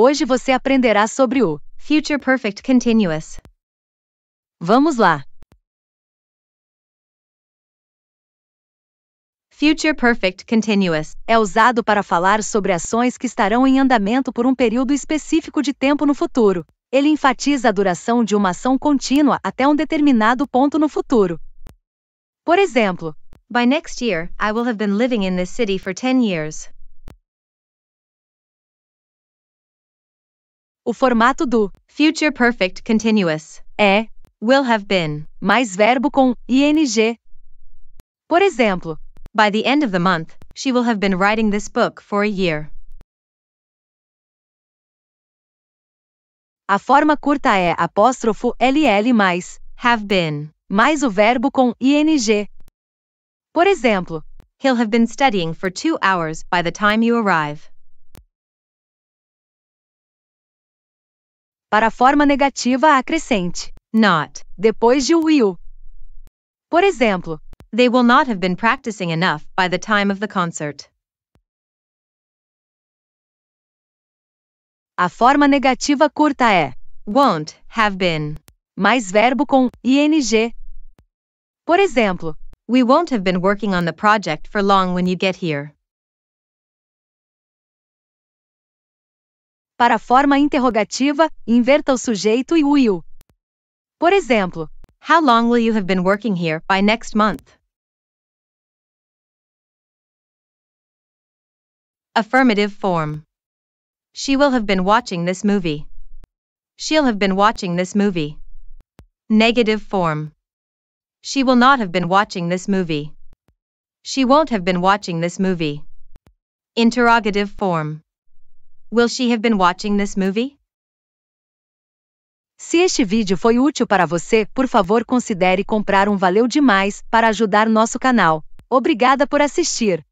Hoje você aprenderá sobre o Future Perfect Continuous. Vamos lá! Future Perfect Continuous é usado para falar sobre ações que estarão em andamento por um período específico de tempo no futuro. Ele enfatiza a duração de uma ação contínua até um determinado ponto no futuro. Por exemplo, By next year, I will have been living in this city for 10 years. O formato do Future Perfect Continuous é will have been mais verbo com ing. Por exemplo, by the end of the month, she will have been writing this book for a year. A forma curta é apóstrofo ll mais have been mais o verbo com ing. Por exemplo, he'll have been studying for two hours by the time you arrive. Para a forma negativa, acrescente not depois de will. Por exemplo, they will not have been practicing enough by the time of the concert. A forma negativa curta é won't have been, mais verbo com ing. Por exemplo, we won't have been working on the project for long when you get here. Para a forma interrogativa, inverta o sujeito e o will. Por exemplo, How long will you have been working here by next month? Affirmative form. She will have been watching this movie. She'll have been watching this movie. Negative form. She will not have been watching this movie. She won't have been watching this movie. Interrogative form. Will she have been watching this movie? Se este vídeo foi útil para você, por favor considere comprar um Valeu Demais para ajudar nosso canal. Obrigada por assistir!